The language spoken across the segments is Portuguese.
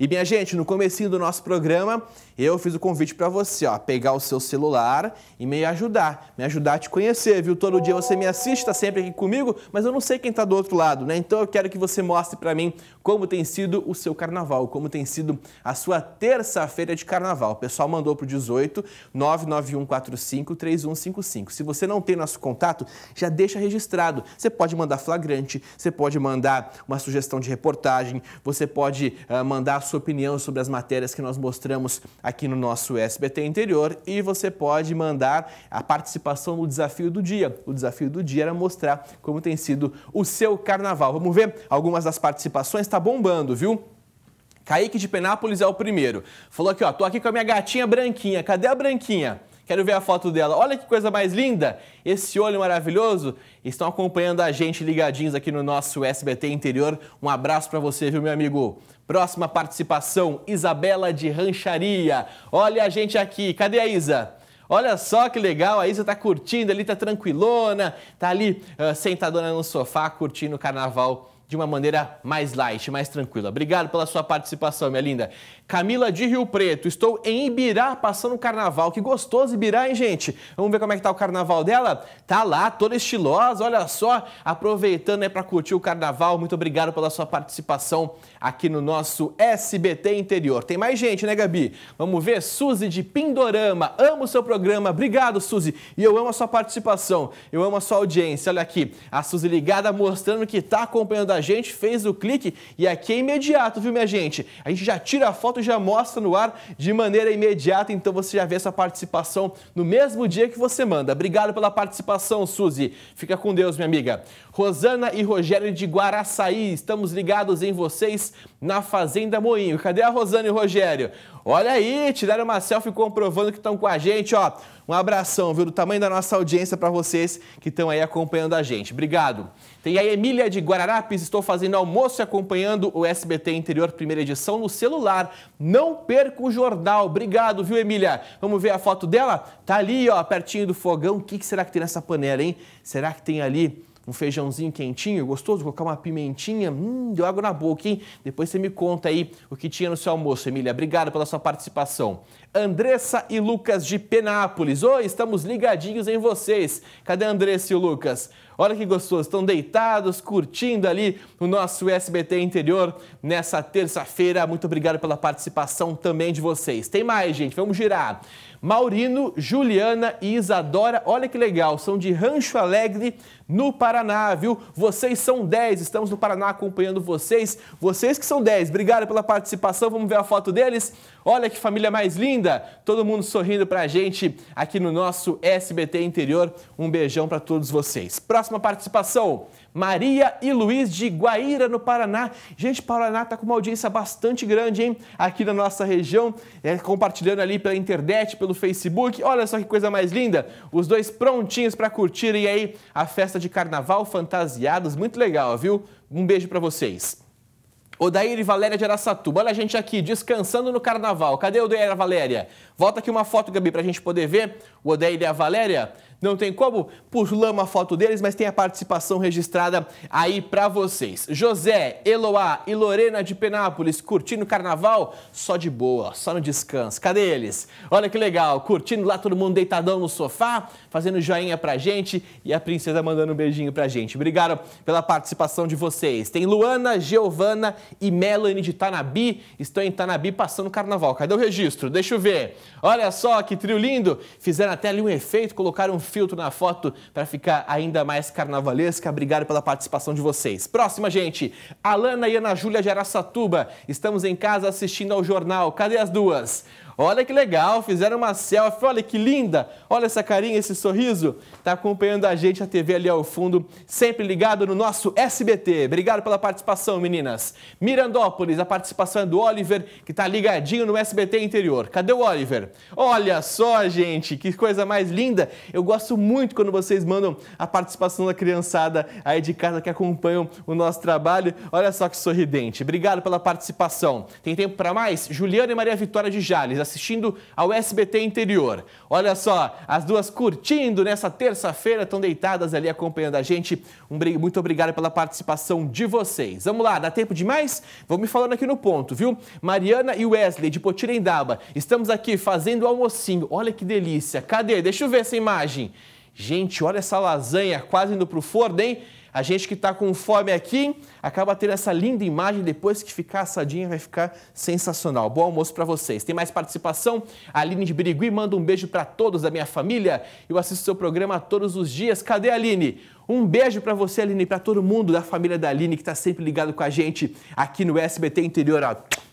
E minha gente, no começo do nosso programa, eu fiz o convite para você, ó, pegar o seu celular e me ajudar, me ajudar a te conhecer, viu? Todo dia você me assiste, tá sempre aqui comigo, mas eu não sei quem está do outro lado, né? Então eu quero que você mostre para mim como tem sido o seu carnaval, como tem sido a sua terça-feira de carnaval. O pessoal mandou pro 18 99145 3155. Se você não tem nosso contato, já deixa registrado. Você pode mandar flagrante, você pode mandar uma sugestão de reportagem, você pode uh, mandar sua opinião sobre as matérias que nós mostramos aqui no nosso SBT Interior e você pode mandar a participação no desafio do dia. O desafio do dia era mostrar como tem sido o seu carnaval. Vamos ver algumas das participações, está bombando, viu? Kaique de Penápolis é o primeiro. Falou aqui, ó, tô aqui com a minha gatinha branquinha. Cadê a branquinha? Quero ver a foto dela. Olha que coisa mais linda! Esse olho maravilhoso. Estão acompanhando a gente ligadinhos aqui no nosso SBT Interior. Um abraço para você, viu, meu amigo? Próxima participação, Isabela de Rancharia. Olha a gente aqui. Cadê a Isa? Olha só que legal, a Isa tá curtindo ali, tá tranquilona, tá ali uh, sentadona no sofá curtindo o carnaval de uma maneira mais light, mais tranquila. Obrigado pela sua participação, minha linda. Camila de Rio Preto, estou em Ibirá passando o carnaval. Que gostoso Ibirá, hein, gente? Vamos ver como é que tá o carnaval dela? Tá lá, toda estilosa, olha só, aproveitando né, para curtir o carnaval. Muito obrigado pela sua participação aqui no nosso SBT Interior. Tem mais gente, né, Gabi? Vamos ver Suzy de Pindorama. Amo o seu programa. Obrigado, Suzy. E eu amo a sua participação. Eu amo a sua audiência. Olha aqui, a Suzy ligada mostrando que tá acompanhando a gente fez o clique e aqui é imediato, viu, minha gente? A gente já tira a foto e já mostra no ar de maneira imediata, então você já vê essa participação no mesmo dia que você manda. Obrigado pela participação, Suzy. Fica com Deus, minha amiga. Rosana e Rogério de Guaraçaí, estamos ligados em vocês na Fazenda Moinho. Cadê a Rosana e o Rogério? Olha aí, tiraram uma selfie comprovando que estão com a gente, ó. Um abração, viu, do tamanho da nossa audiência para vocês que estão aí acompanhando a gente. Obrigado. Tem a Emília de Guararapes, estou fazendo almoço e acompanhando o SBT Interior Primeira Edição no celular. Não perca o jornal. Obrigado, viu, Emília? Vamos ver a foto dela? Tá ali, ó, pertinho do fogão. O que será que tem nessa panela, hein? Será que tem ali um feijãozinho quentinho, gostoso, colocar uma pimentinha, hum, deu água na boca, hein? Depois você me conta aí o que tinha no seu almoço, Emília. Obrigado pela sua participação. Andressa e Lucas de Penápolis. Oi, estamos ligadinhos em vocês. Cadê a Andressa e o Lucas? Olha que gostoso, estão deitados, curtindo ali o nosso SBT Interior nessa terça-feira. Muito obrigado pela participação também de vocês. Tem mais, gente, vamos girar. Maurino, Juliana e Isadora, olha que legal, são de Rancho Alegre, no Paraná. Paraná, viu? Vocês são 10, estamos no Paraná acompanhando vocês. Vocês que são 10, obrigado pela participação. Vamos ver a foto deles? Olha que família mais linda! Todo mundo sorrindo pra gente aqui no nosso SBT Interior. Um beijão para todos vocês. Próxima participação. Maria e Luiz de Guaíra, no Paraná. Gente, Paraná tá com uma audiência bastante grande, hein? Aqui na nossa região, é, compartilhando ali pela internet, pelo Facebook. Olha só que coisa mais linda! Os dois prontinhos para curtirem aí a festa de carnaval Carnaval Fantasiados, muito legal, viu? Um beijo para vocês. Odair e Valéria de Araçatuba. Olha a gente aqui, descansando no carnaval. Cadê o Odair e a Valéria? Volta aqui uma foto, Gabi, para a gente poder ver o Odair e a Valéria. Não tem como? Pulamos a foto deles, mas tem a participação registrada aí para vocês. José, Eloá e Lorena de Penápolis curtindo o carnaval? Só de boa, só no descanso. Cadê eles? Olha que legal, curtindo lá todo mundo deitadão no sofá, fazendo joinha pra gente e a princesa mandando um beijinho pra gente. Obrigado pela participação de vocês. Tem Luana, Giovana e Melanie de Tanabi. Estão em Tanabi passando o carnaval. Cadê o registro? Deixa eu ver. Olha só que trio lindo. Fizeram até ali um efeito, colocaram um filtro na foto para ficar ainda mais carnavalesca. Obrigado pela participação de vocês. Próxima, gente. Alana e Ana Júlia de Araçatuba. Estamos em casa assistindo ao jornal. Cadê as duas? Olha que legal, fizeram uma selfie, olha que linda. Olha essa carinha, esse sorriso. Está acompanhando a gente, a TV ali ao fundo, sempre ligado no nosso SBT. Obrigado pela participação, meninas. Mirandópolis, a participação é do Oliver, que está ligadinho no SBT Interior. Cadê o Oliver? Olha só, gente, que coisa mais linda. Eu gosto muito quando vocês mandam a participação da criançada aí de casa que acompanham o nosso trabalho. Olha só que sorridente. Obrigado pela participação. Tem tempo para mais? Juliana e Maria Vitória de Jales, assistindo ao SBT Interior. Olha só, as duas curtindo nessa terça-feira, estão deitadas ali acompanhando a gente. Um, muito obrigado pela participação de vocês. Vamos lá, dá tempo demais? Vamos me falando aqui no ponto, viu? Mariana e Wesley, de Potirendaba, estamos aqui fazendo almocinho. Olha que delícia. Cadê? Deixa eu ver essa imagem. Gente, olha essa lasanha quase indo pro forno, hein? A gente que está com fome aqui acaba tendo essa linda imagem depois que ficar assadinha, vai ficar sensacional. Bom almoço para vocês. Tem mais participação? A Aline de Birigui manda um beijo para todos da minha família. Eu assisto seu programa todos os dias. Cadê a Aline? Um beijo para você, Aline, para todo mundo da família da Aline que está sempre ligado com a gente aqui no SBT Interior.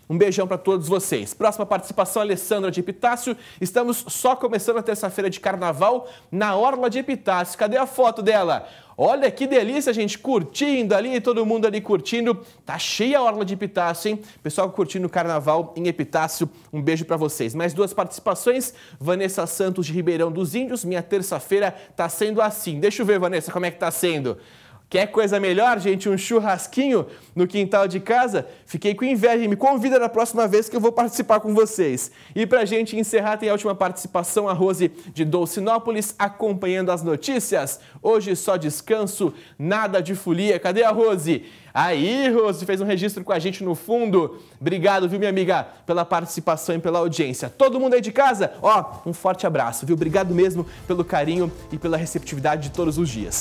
Um beijão para todos vocês. Próxima participação, Alessandra de Epitácio. Estamos só começando a terça-feira de carnaval na Orla de Epitácio. Cadê a foto dela? Olha que delícia, gente, curtindo ali, todo mundo ali curtindo. Tá cheia a orla de Epitácio, hein? Pessoal curtindo o carnaval em Epitácio, um beijo para vocês. Mais duas participações, Vanessa Santos de Ribeirão dos Índios. Minha terça-feira tá sendo assim. Deixa eu ver, Vanessa, como é que tá sendo. Quer coisa melhor, gente? Um churrasquinho no quintal de casa? Fiquei com inveja e me convida na próxima vez que eu vou participar com vocês. E para gente encerrar, tem a última participação, a Rose de Dolcinópolis, acompanhando as notícias. Hoje só descanso, nada de folia. Cadê a Rose? Aí, Rose, fez um registro com a gente no fundo. Obrigado, viu, minha amiga, pela participação e pela audiência. Todo mundo aí de casa, ó, um forte abraço, viu? Obrigado mesmo pelo carinho e pela receptividade de todos os dias.